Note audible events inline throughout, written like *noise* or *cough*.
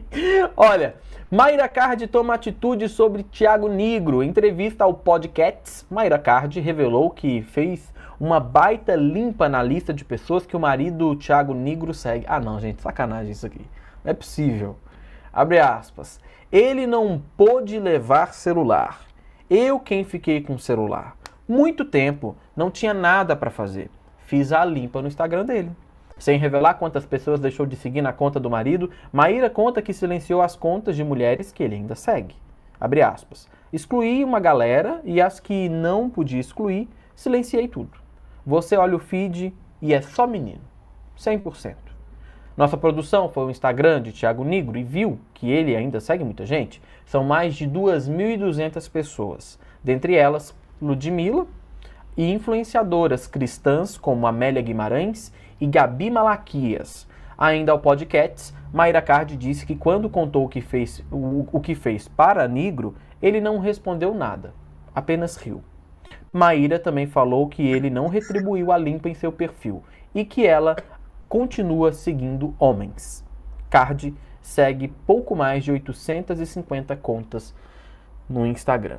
*laughs* Olha, Mayra Cardi toma atitude sobre Tiago Negro. Em entrevista ao podcast, Mayra Cardi revelou que fez uma baita limpa na lista de pessoas que o marido Tiago Negro segue. Ah não, gente, sacanagem isso aqui. Não é possível. Abre aspas. Ele não pôde levar celular. Eu quem fiquei com o celular. Muito tempo, não tinha nada para fazer. Fiz a limpa no Instagram dele. Sem revelar quantas pessoas deixou de seguir na conta do marido, Maíra conta que silenciou as contas de mulheres que ele ainda segue. Abre aspas. Excluí uma galera e as que não podia excluir, silenciei tudo. Você olha o feed e é só menino. 100%. Nossa produção foi o Instagram de Thiago Negro e viu que ele ainda segue muita gente. São mais de 2.200 pessoas, dentre elas Ludmilla e influenciadoras cristãs como Amélia Guimarães e Gabi Malaquias. Ainda ao podcast, Mayra Cardi disse que quando contou o que fez, o, o que fez para Negro, ele não respondeu nada, apenas riu. Maíra também falou que ele não retribuiu a limpa em seu perfil e que ela continua seguindo homens. Cardi segue pouco mais de 850 contas no Instagram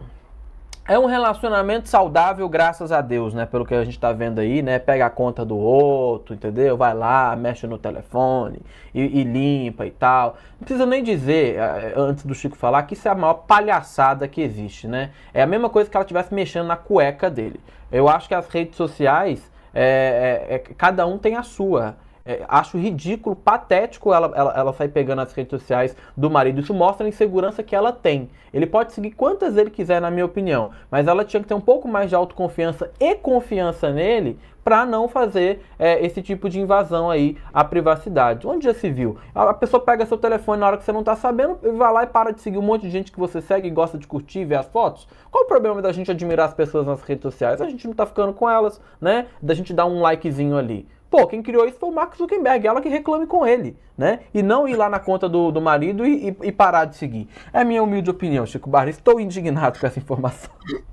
é um relacionamento saudável, graças a Deus, né? Pelo que a gente tá vendo aí, né? Pega a conta do outro, entendeu? Vai lá, mexe no telefone e, e limpa e tal. Não precisa nem dizer, eh, eh, antes do Chico falar, que isso é a maior palhaçada que existe, né? É a mesma coisa que ela estivesse mexendo na cueca dele. Eu acho que as redes sociais, é, é, é, cada um tem a sua. É, acho ridículo, patético ela, ela, ela sair pegando as redes sociais do marido. Isso mostra a insegurança que ela tem. Ele pode seguir quantas ele quiser, na minha opinião, mas ela tinha que ter um pouco mais de autoconfiança e confiança nele para não fazer é, esse tipo de invasão aí à privacidade. Onde já se viu? A pessoa pega seu telefone na hora que você não tá sabendo e vai lá e para de seguir um monte de gente que você segue e gosta de curtir e ver as fotos. Qual o problema da gente admirar as pessoas nas redes sociais? A gente não tá ficando com elas, né? Da gente dar um likezinho ali. Pô, quem criou isso foi o Mark Zuckerberg, ela que reclame com ele, né? E não ir lá na conta do, do marido e, e, e parar de seguir. É a minha humilde opinião, Chico Barra. Estou indignado com essa informação. *laughs*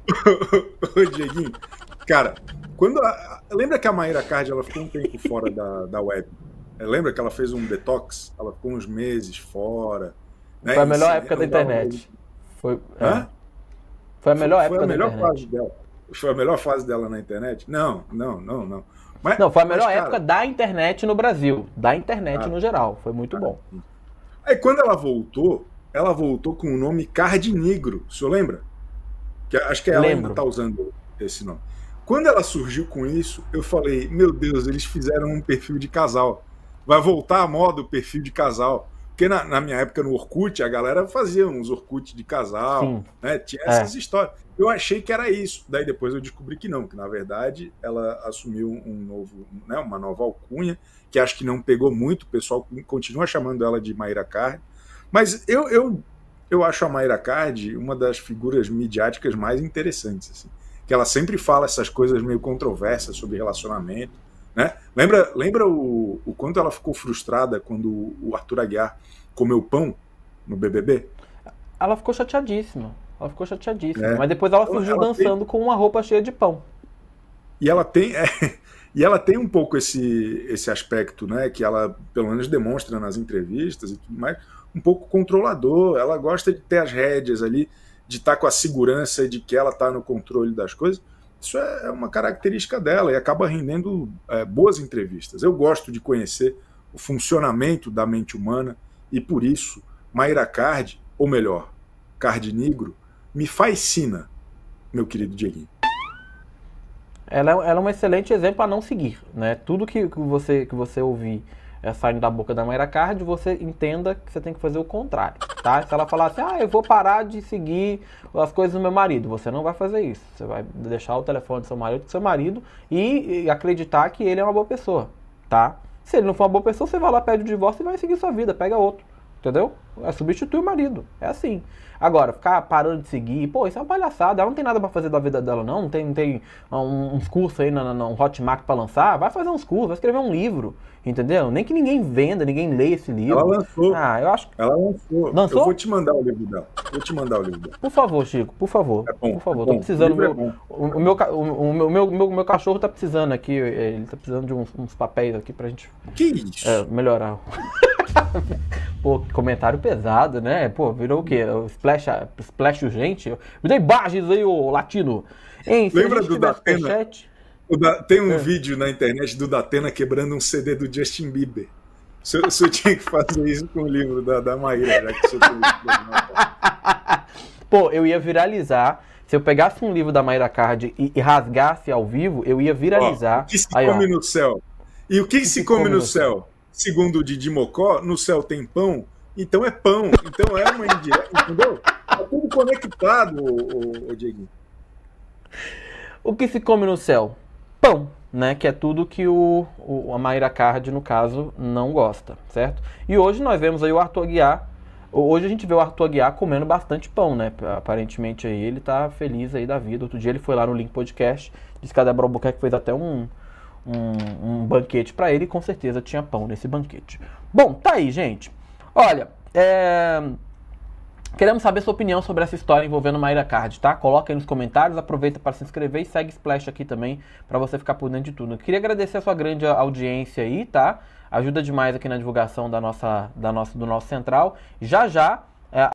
Ô, Dieguinho, cara, quando a, lembra que a Maíra Card ela ficou um tempo fora da, da web? É, lembra que ela fez um detox? Ela ficou uns meses fora. Né? Foi a melhor época é da internet. Foi, é. Foi a melhor foi, época foi a melhor da internet. fase dela. Foi a melhor fase dela na internet? Não, não, não, não. Mas, não, foi a melhor mas, cara, época da internet no Brasil, da internet ah. no geral. Foi muito ah, bom. Aí quando ela voltou, ela voltou com o nome Card Negro, o senhor lembra? Que, acho que ela Lembro. ainda está usando esse nome. Quando ela surgiu com isso, eu falei: Meu Deus, eles fizeram um perfil de casal. Vai voltar à moda o perfil de casal. Porque na, na, minha época no Orkut, a galera fazia uns Orkut de casal, né? Tinha é. essas é. histórias. Eu achei que era isso. Daí depois eu descobri que não, que na verdade ela assumiu um novo, né, uma nova alcunha, que acho que não pegou muito, o pessoal continua chamando ela de Mayra Card. Mas eu, eu, eu acho a Mayra Card uma das figuras midiáticas mais interessantes, assim. Que ela sempre fala essas coisas meio controversas sobre relacionamento né? Lembra, lembra o, o quanto ela ficou frustrada quando o Arthur Aguiar comeu pão no BBB? Ela ficou chateadíssima. Ela ficou chateadíssima. É. Mas depois ela surgiu ela, dançando tem... com uma roupa cheia de pão. E ela tem, é, *laughs* e ela tem um pouco esse, esse aspecto, né? Que ela, pelo menos, demonstra nas entrevistas e tudo mais, um pouco controlador. Ela gosta de ter as rédeas ali, de estar tá com a segurança de que ela está no controle das coisas. Isso é, é uma característica dela e acaba rendendo é, boas entrevistas. Eu gosto de conhecer o funcionamento da mente humana e por isso Mayra Card, ou melhor, Card Negro, me fascina, meu querido Dieguinho. Ela, é, ela é um excelente exemplo a não seguir, né? Tudo que, que você que você ouvir é saindo da boca da Mayra Card, você entenda que você tem que fazer o contrário, tá? Se ela falar assim, ah, eu vou parar de seguir as coisas do meu marido, você não vai fazer isso. Você vai deixar o telefone do seu marido do seu marido e, e acreditar que ele é uma boa pessoa, tá? Se ele não for uma boa pessoa, você vai lá, pede o divórcio e vai seguir sua vida, pega outro. Entendeu? É substituir o marido. É assim. Agora, ficar parando de seguir, pô, isso é uma palhaçada. Ela não tem nada para fazer da vida dela, não. Não tem, tem ah, um, uns cursos aí na, na, Hotmart pra lançar. Vai fazer uns cursos, vai escrever um livro. Entendeu? Nem que ninguém venda, ninguém leia esse livro. Ela lançou. Ah, eu acho que... Ela lançou. lançou. Eu vou te mandar o livro dela. Vou te mandar o livro dela. Por favor, Chico, por favor. É bom, por favor, é bom. tô precisando. O, é meu, o, o, meu, o, meu, o meu, meu, meu, cachorro tá precisando aqui. Ele tá precisando de uns, uns papéis aqui pra gente. Que isso? É, melhorar. *laughs* Pô, comentário pesado, né? Pô, virou o quê? O splash, splash urgente? Me dei bages aí, ô latino! Lembra do Datena? Pochete... Da... Tem um é. vídeo na internet do Datena quebrando um CD do Justin Bieber. Se eu, se eu tinha que fazer isso com o livro da, da Maíra, já que você tá *laughs* Pô, eu ia viralizar. Se eu pegasse um livro da Mayra Card e, e rasgasse ao vivo, eu ia viralizar. Ó, o que se Aí, come ó. no céu? E o que, que se, se come, come, no, céu? céu? Segundo o Didi Mocó, no céu tem pão, então é pão. Então é uma indireta, entendeu? Tá tudo conectado, o, o, o Diego. O que se come no céu? Pão, né? Que é tudo que o, o a Mayra Card, no caso, não gosta, certo? E hoje nós vemos aí o Arthur Aguiar. Hoje a gente vê o Arthur Aguiar comendo bastante pão, né? Aparentemente aí ele tá feliz aí da vida. Outro dia ele foi lá no Link Podcast, disse que a Débora Albuquerque fez até um, um, um banquete para ele, com certeza tinha pão nesse banquete. Bom, tá aí, gente. Olha, é... Queremos saber sua opinião sobre essa história envolvendo Mayra Card, tá? Coloca aí nos comentários, aproveita para se inscrever e segue Splash aqui também para você ficar por dentro de tudo. Eu queria agradecer a sua grande audiência aí, tá? Ajuda demais aqui na divulgação da nossa, da nossa, do nosso central. Já já